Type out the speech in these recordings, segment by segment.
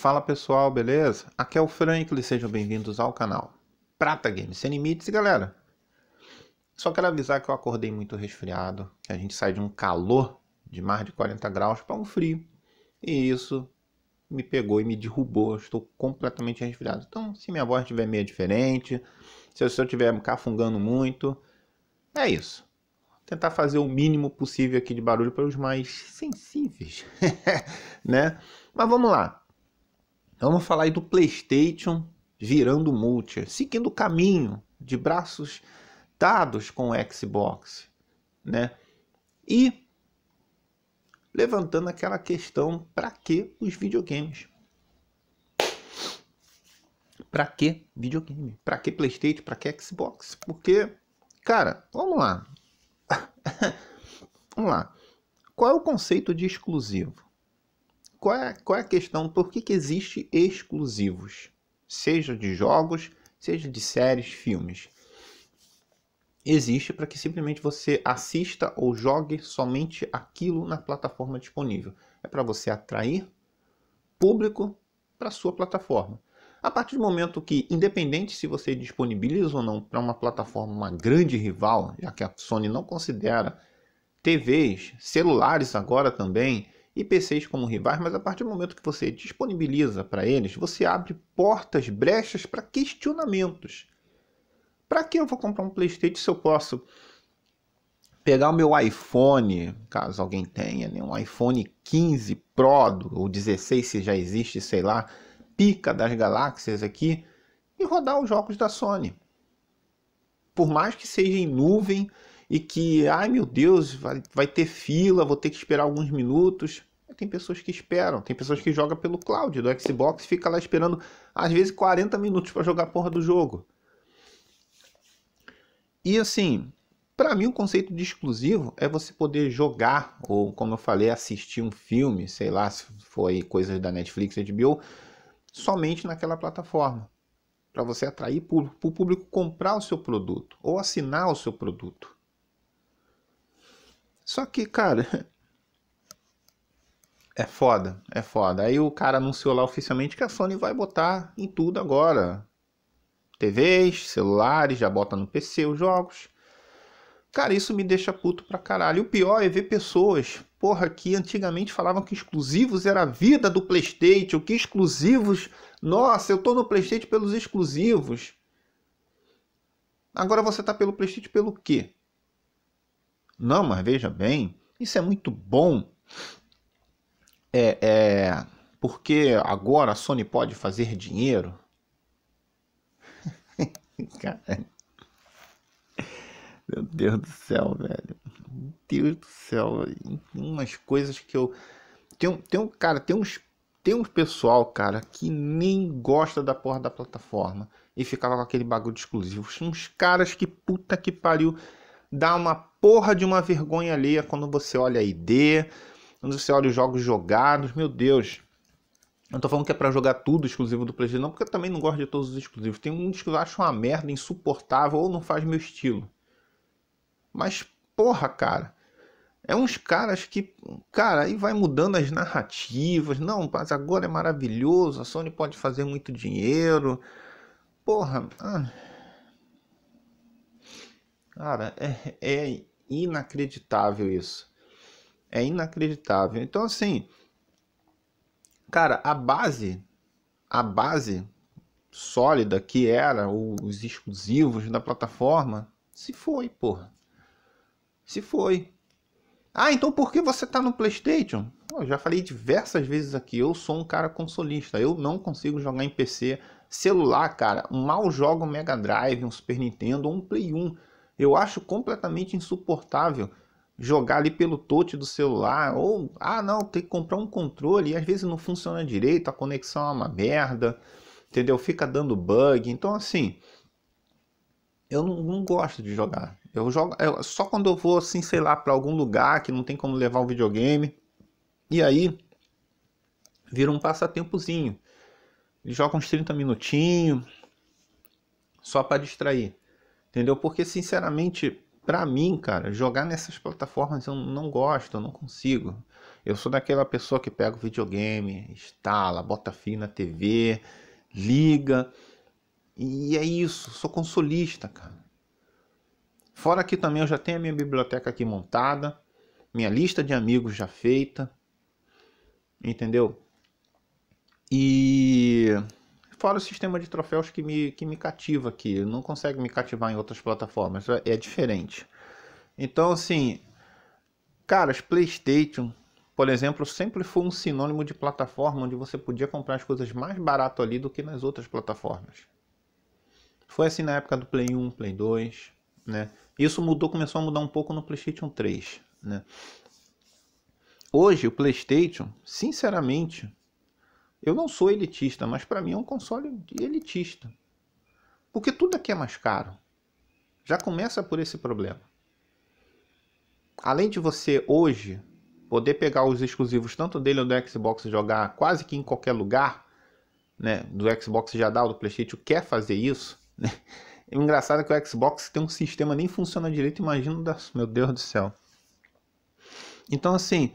Fala pessoal, beleza? Aqui é o Franklin, sejam bem-vindos ao canal Prata Games Sem Limites. E galera, só quero avisar que eu acordei muito resfriado, que a gente sai de um calor de mais de 40 graus para um frio. E isso me pegou e me derrubou, estou completamente resfriado. Então, se minha voz estiver meio diferente, se eu estiver cafungando muito, é isso tentar fazer o mínimo possível aqui de barulho para os mais sensíveis, né? Mas vamos lá. Então, vamos falar aí do PlayStation virando multi, seguindo o caminho de braços dados com o Xbox, né? E levantando aquela questão, para que os videogames? Para que videogame? Para que PlayStation? Para que Xbox? Porque, cara, vamos lá. vamos lá. Qual é o conceito de exclusivo? qual é, qual é a questão? Por que, que existe exclusivos? Seja de jogos, seja de séries, filmes. Existe para que simplesmente você assista ou jogue somente aquilo na plataforma disponível. É para você atrair público para sua plataforma. A partir do momento que, independente se você disponibiliza ou não para uma plataforma, uma grande rival, já que a Sony não considera TVs, celulares agora também, e PCs como rivais, mas a partir do momento que você disponibiliza para eles, você abre portas, brechas para questionamentos. Para que eu vou comprar um PlayStation se eu posso pegar o meu iPhone, caso alguém tenha, né, um iPhone 15 Pro ou 16 se já existe, sei lá, pica das galáxias aqui e rodar os jogos da Sony. Por mais que seja em nuvem, e que, ai meu Deus, vai, vai ter fila, vou ter que esperar alguns minutos. Tem pessoas que esperam, tem pessoas que jogam pelo cloud do Xbox, fica lá esperando às vezes 40 minutos para jogar a porra do jogo. E assim, para mim o conceito de exclusivo é você poder jogar ou como eu falei, assistir um filme, sei lá, se foi coisas da Netflix, HBO, somente naquela plataforma para você atrair para o público comprar o seu produto ou assinar o seu produto. Só que, cara, é foda, é foda. Aí o cara anunciou lá oficialmente que a Sony vai botar em tudo agora. TVs, celulares, já bota no PC os jogos. Cara, isso me deixa puto pra caralho. E o pior é ver pessoas, porra, que antigamente falavam que exclusivos era a vida do PlayStation, que exclusivos, nossa, eu tô no PlayStation pelos exclusivos. Agora você tá pelo PlayStation pelo quê? Não, mas veja bem, isso é muito bom. É, é porque agora a Sony pode fazer dinheiro. Cara. Meu Deus do céu, velho. Meu Deus do céu. Tem umas coisas que eu. Tem, tem, cara, tem uns, tem uns pessoal, cara, que nem gosta da porra da plataforma e ficava com aquele bagulho de exclusivo. Uns caras que puta que pariu dá uma porra de uma vergonha alheia quando você olha a ID, quando você olha os jogos jogados, meu Deus. Eu não tô falando que é para jogar tudo exclusivo do PlayStation, não, porque eu também não gosto de todos os exclusivos. Tem uns que eu acho uma merda, insuportável ou não faz meu estilo. Mas, porra, cara. É uns caras que, cara, aí vai mudando as narrativas. Não, mas agora é maravilhoso, a Sony pode fazer muito dinheiro. Porra, ah. Cara, é, é inacreditável isso. É inacreditável. Então, assim, cara, a base, a base sólida que era os exclusivos da plataforma, se foi, porra. Se foi. Ah, então por que você tá no PlayStation? Eu já falei diversas vezes aqui, eu sou um cara consolista, eu não consigo jogar em PC. Celular, cara, mal jogo Mega Drive, um Super Nintendo ou um Play 1. Eu acho completamente insuportável jogar ali pelo touch do celular ou ah não, tem que comprar um controle e às vezes não funciona direito, a conexão é uma merda, entendeu? Fica dando bug. Então assim, eu não, não gosto de jogar. Eu jogo eu, só quando eu vou assim, sei lá, para algum lugar que não tem como levar o um videogame. E aí vira um passatempozinho. Joga uns 30 minutinhos só para distrair. Entendeu? Porque, sinceramente, para mim, cara, jogar nessas plataformas eu não gosto, eu não consigo. Eu sou daquela pessoa que pega o videogame, instala, bota fio na TV, liga. E é isso, sou consolista, cara. Fora que também eu já tenho a minha biblioteca aqui montada, minha lista de amigos já feita. Entendeu? E fora o sistema de troféus que me, que me cativa aqui. Não consegue me cativar em outras plataformas. É, é diferente. Então, assim, caras, PlayStation, por exemplo, sempre foi um sinônimo de plataforma onde você podia comprar as coisas mais barato ali do que nas outras plataformas. Foi assim na época do Play 1, Play 2, né? Isso mudou, começou a mudar um pouco no PlayStation 3, né? Hoje o PlayStation, sinceramente, eu não sou elitista, mas para mim é um console elitista. Porque tudo aqui é mais caro. Já começa por esse problema. Além de você hoje poder pegar os exclusivos tanto dele ou do Xbox e jogar quase que em qualquer lugar, né? Do Xbox já dá, do PlayStation quer fazer isso, né? É engraçado que o Xbox tem um sistema nem funciona direito, imagina, meu Deus do céu. Então assim,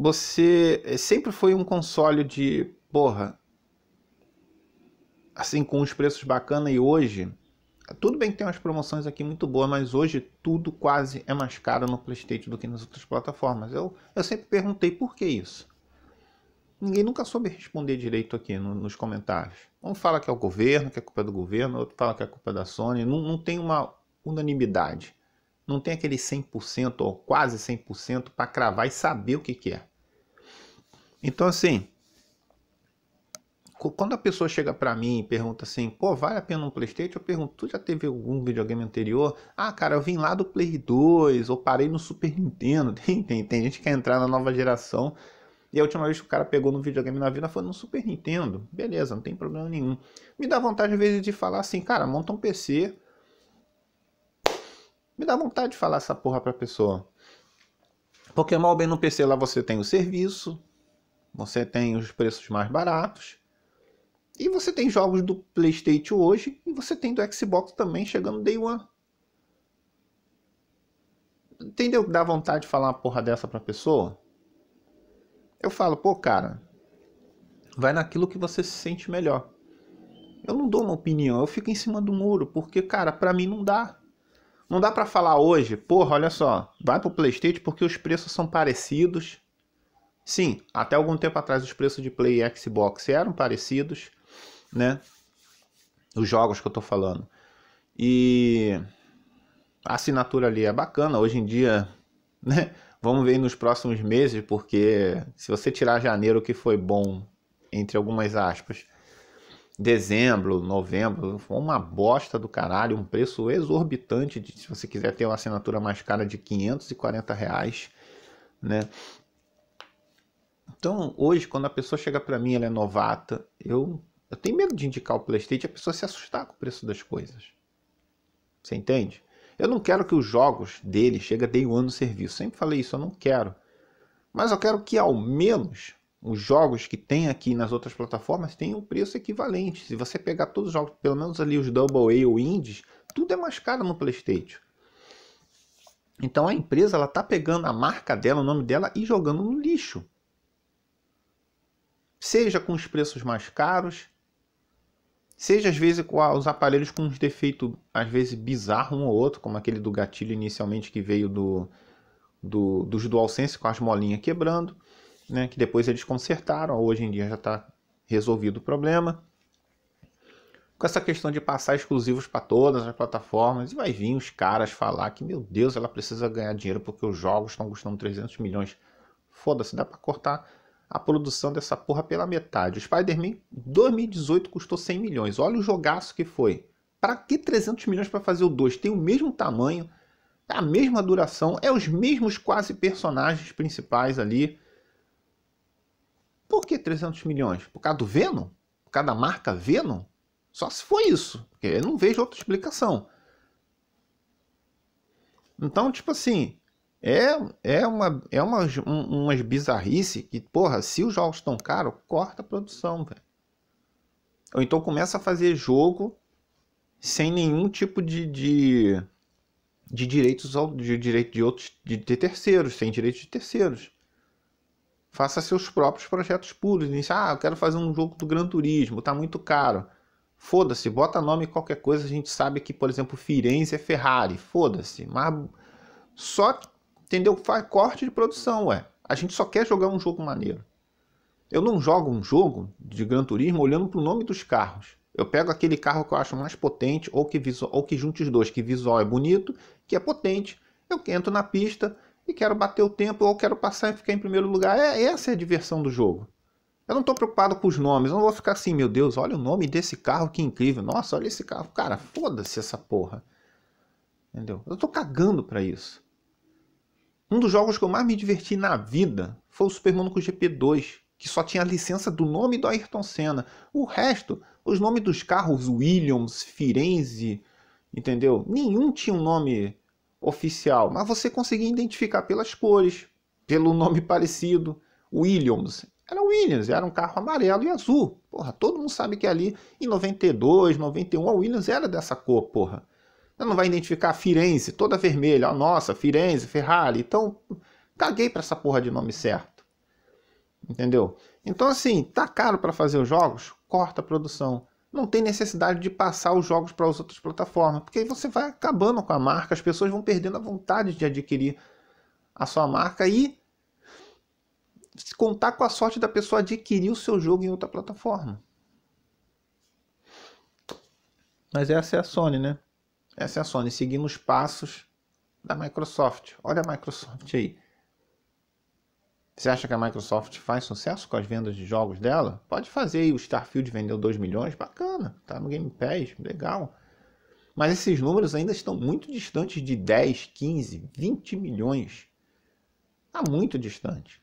você eh, sempre foi um console de, porra, assim, com os preços bacana e hoje, tudo bem que tem umas promoções aqui muito boas, mas hoje tudo quase é mais caro no PlayStation do que nas outras plataformas. Eu, eu sempre perguntei por que isso. Ninguém nunca soube responder direito aqui no, nos comentários. Um fala que é o governo, que é culpa do governo, outro fala que é culpa da Sony. Não, não tem uma unanimidade. Não tem aquele 100% ou quase 100% para cravar e saber o que, que é. Então, assim, quando a pessoa chega para mim e pergunta assim, pô, vale a pena um PlayStation? Eu pergunto, tu já teve algum videogame anterior? Ah, cara, eu vim lá do Play 2, ou parei no Super Nintendo. Tem, tem, tem gente que quer entrar na nova geração. E a última vez que o cara pegou no videogame na vida foi no Super Nintendo. Beleza, não tem problema nenhum. Me dá vontade às vezes de falar assim, cara, monta um PC. Me dá vontade de falar essa porra pra pessoa. Porque mal bem no PC lá você tem o serviço, você tem os preços mais baratos. E você tem jogos do PlayStation hoje e você tem do Xbox também chegando Day One. Entendeu? Dá vontade de falar uma porra dessa pra pessoa? Eu falo, pô, cara, vai naquilo que você se sente melhor. Eu não dou uma opinião, eu fico em cima do muro, porque, cara, pra mim não dá. Não dá para falar hoje, porra, olha só, vai pro PlayStation porque os preços são parecidos Sim, até algum tempo atrás os preços de Play e Xbox eram parecidos, né? Os jogos que eu tô falando. E a assinatura ali é bacana. Hoje em dia, né? Vamos ver nos próximos meses, porque se você tirar janeiro que foi bom, entre algumas aspas, dezembro, novembro, foi uma bosta do caralho, um preço exorbitante. De, se você quiser ter uma assinatura mais cara de 540 reais, né? Então, hoje, quando a pessoa chega para mim, ela é novata, eu, eu tenho medo de indicar o PlayStation a pessoa se assustar com o preço das coisas. Você entende? Eu não quero que os jogos dele cheguem a day one no serviço. Sempre falei isso, eu não quero. Mas eu quero que ao menos os jogos que tem aqui nas outras plataformas tenham um preço equivalente. Se você pegar todos os jogos, pelo menos ali os Double A ou Indies, tudo é mais caro no PlayStation. Então a empresa ela tá pegando a marca dela, o nome dela e jogando no lixo seja com os preços mais caros, seja às vezes com os aparelhos com uns defeitos, às vezes bizarro um ou outro, como aquele do gatilho inicialmente que veio do, do dos DualSense com as molinhas quebrando, né, que depois eles consertaram, hoje em dia já está resolvido o problema. Com essa questão de passar exclusivos para todas as plataformas, e vai vir os caras falar que, meu Deus, ela precisa ganhar dinheiro porque os jogos estão custando 300 milhões. Foda-se, dá para cortar a produção dessa porra pela metade. O Spider-Man 2018 custou 100 milhões. Olha o jogaço que foi. Para que 300 milhões para fazer o 2? Tem o mesmo tamanho, a mesma duração, é os mesmos quase personagens principais ali. Por que 300 milhões? Por causa do Venom? Por causa da marca Venom? Só se for isso, porque eu não vejo outra explicação. Então, tipo assim, é, é uma, é uma, um, umas bizarrice que, porra, se os jogos estão caros, corta a produção, velho. Ou então começa a fazer jogo sem nenhum tipo de, de, de direitos de direito de outros de, de terceiros, sem direitos de terceiros. Faça seus próprios projetos puros. Diz, ah, eu quero fazer um jogo do Gran Turismo, tá muito caro. Foda-se, bota nome qualquer coisa, a gente sabe que, por exemplo, Firenze é Ferrari, foda-se, mas só Entendeu? Faz corte de produção, ué. A gente só quer jogar um jogo maneiro. Eu não jogo um jogo de Gran Turismo olhando para o nome dos carros. Eu pego aquele carro que eu acho mais potente ou que, visual, ou que junte os dois, que visual é bonito, que é potente. Eu entro na pista e quero bater o tempo ou quero passar e ficar em primeiro lugar. É, essa é a diversão do jogo. Eu não estou preocupado com os nomes, eu não vou ficar assim, meu Deus, olha o nome desse carro, que incrível. Nossa, olha esse carro. Cara, foda-se essa porra. Entendeu? Eu estou cagando para isso. Um dos jogos que eu mais me diverti na vida foi o Super Monaco GP2, que só tinha a licença do nome do Ayrton Senna. O resto, os nomes dos carros, Williams, Firenze, entendeu? Nenhum tinha um nome oficial, mas você conseguia identificar pelas cores, pelo nome parecido. Williams, era Williams, era um carro amarelo e azul. Porra, todo mundo sabe que ali em 92, 91 a Williams era dessa cor, porra. Ela não vai identificar Firenze, toda vermelha. Oh, nossa, Firenze, Ferrari. Então, caguei para essa porra de nome certo. Entendeu? Então, assim, tá caro para fazer os jogos? Corta a produção. Não tem necessidade de passar os jogos para as outras plataformas, porque aí você vai acabando com a marca, as pessoas vão perdendo a vontade de adquirir a sua marca e contar com a sorte da pessoa adquirir o seu jogo em outra plataforma. Mas essa é a Sony, né? Essa é a Sony seguindo os passos da Microsoft. Olha a Microsoft aí. Você acha que a Microsoft faz sucesso com as vendas de jogos dela? Pode fazer aí. O Starfield vendeu 2 milhões, bacana. Tá no Game Pass, legal. Mas esses números ainda estão muito distantes de 10, 15, 20 milhões. Está muito distante.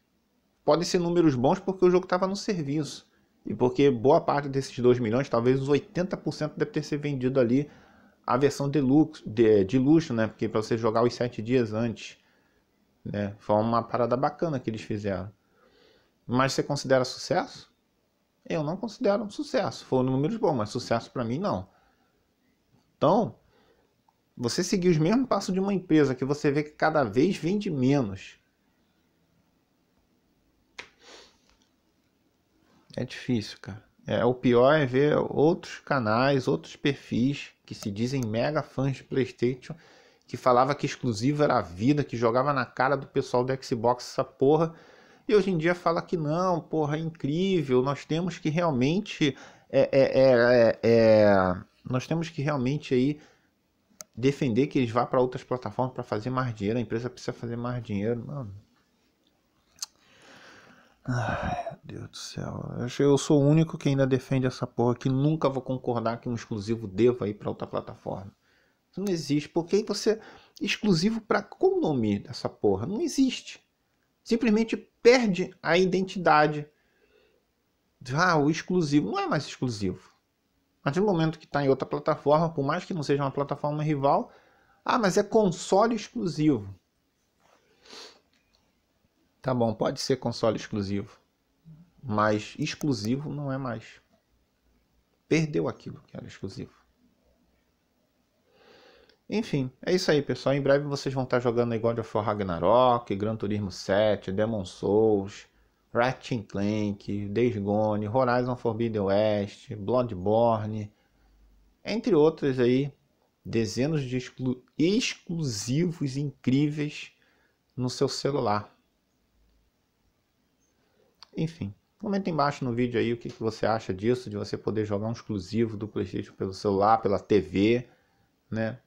Podem ser números bons porque o jogo estava no serviço. E porque boa parte desses 2 milhões, talvez os 80% deve ter sido vendido ali a versão de, de luxo, né? Porque para você jogar os sete dias antes, né? Foi uma parada bacana que eles fizeram. Mas você considera sucesso? Eu não considero um sucesso. Foram números bons, mas sucesso para mim não. Então, você seguir os mesmos passos de uma empresa que você vê que cada vez vende menos. É difícil, cara. É, o pior é ver outros canais, outros perfis que se dizem mega fãs de PlayStation, que falava que exclusivo era a vida, que jogava na cara do pessoal do Xbox essa porra. E hoje em dia fala que não, porra, é incrível, nós temos que realmente. É, é, é, é, é nós temos que realmente aí defender que eles vá para outras plataformas para fazer mais dinheiro, a empresa precisa fazer mais dinheiro. Mano, Ai, meu Deus do céu. Eu sou o único que ainda defende essa porra que nunca vou concordar que um exclusivo deva ir para outra plataforma. Isso não existe. Porque aí você. É exclusivo para qual nome dessa porra? Não existe. Simplesmente perde a identidade. Ah, o exclusivo. Não é mais exclusivo. Mas no momento que está em outra plataforma, por mais que não seja uma plataforma rival, ah, mas é console exclusivo. Tá bom, pode ser console exclusivo, mas exclusivo não é mais. Perdeu aquilo que era exclusivo. Enfim, é isso aí, pessoal. Em breve vocês vão estar jogando God of War Ragnarok, Gran Turismo 7, Demon Souls, Ratchet Clank, Days Gone, Horizon Forbidden West, Bloodborne, entre outros aí, dezenas de exclu exclusivos incríveis no seu celular. Enfim, comenta embaixo no vídeo aí o que, que você acha disso, de você poder jogar um exclusivo do Playstation pelo celular, pela TV, né?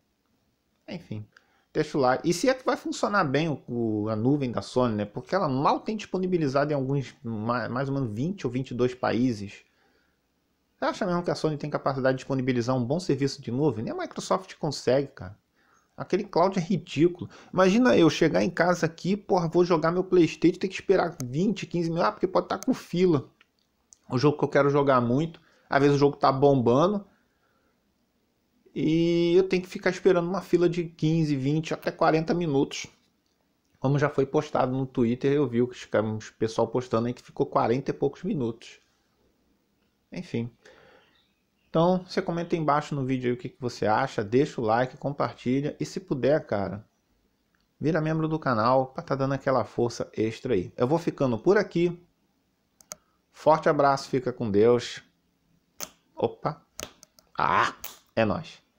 Enfim, deixa o like. E se é que vai funcionar bem o, o, a nuvem da Sony, né? Porque ela mal tem disponibilizado em alguns, mais, mais ou menos 20 ou 22 países. Você acha mesmo que a Sony tem capacidade de disponibilizar um bom serviço de nuvem? Nem a Microsoft consegue, cara. Aquele cloud é ridículo. Imagina eu chegar em casa aqui, porra, vou jogar meu Playstation, ter que esperar 20, 15 minutos, ah, porque pode estar tá com fila. O jogo que eu quero jogar muito, às vezes o jogo tá bombando. E eu tenho que ficar esperando uma fila de 15, 20, até 40 minutos. Como já foi postado no Twitter, eu vi o pessoal postando aí que ficou 40 e poucos minutos. Enfim, então, você comenta aí embaixo no vídeo aí o que, que você acha, deixa o like, compartilha e se puder, cara, vira membro do canal para estar tá dando aquela força extra aí. Eu vou ficando por aqui. Forte abraço, fica com Deus. Opa. Ah, é nós.